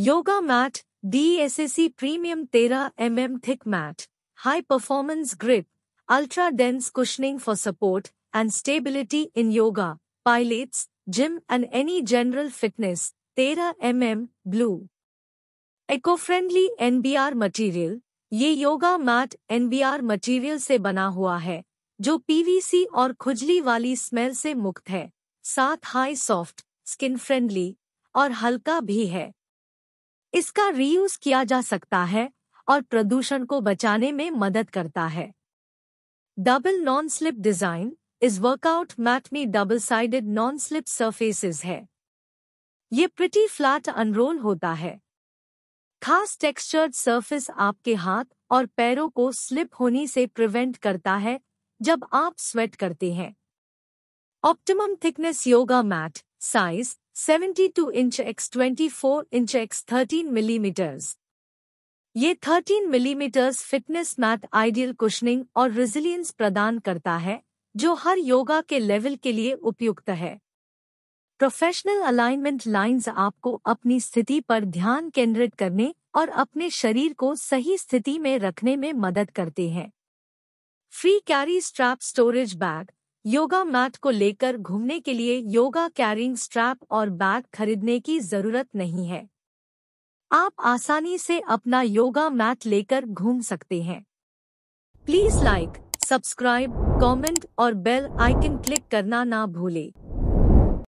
Yoga mat DSSC premium तेरह M M thick mat high performance grip ultra dense cushioning for support and stability in yoga pilates gym and any general fitness तेरह M M blue eco friendly NBR material ये yoga mat N B R material से बना हुआ है जो P V सी और खुजली वाली स्मेल से मुक्त है साथ हाई सॉफ्ट स्किन फ्रेंडली और हल्का भी है इसका रीयूज किया जा सकता है और प्रदूषण को बचाने में मदद करता है डबल नॉन स्लिप डिजाइन इस वर्कआउट मैट में double sided non slip surfaces है ये प्रिटी फ्लैट अनरोल होता है खास टेक्सचर्ड सरफेस आपके हाथ और पैरों को स्लिप होने से प्रिवेंट करता है जब आप स्वेट करते हैं optimum thickness yoga mat size 72 inch x 24 inch x 13 millimetres ये 13 millimetres fitness mat ideal cushioning और रिजिलियंस प्रदान करता है जो हर योगा के लेवल के लिए उपयुक्त है प्रोफेशनल अलाइनमेंट लाइंस आपको अपनी स्थिति पर ध्यान केंद्रित करने और अपने शरीर को सही स्थिति में रखने में मदद करते हैं free carry strap storage bag yoga mat को लेकर घूमने के लिए योगा कैरिंग स्ट्रैप और बैग खरीदने की जरूरत नहीं है आप आसानी से अपना योगा मैट लेकर घूम सकते हैं प्लीज लाइक सब्सक्राइब कमेंट और बेल आइकन क्लिक करना ना भूलें।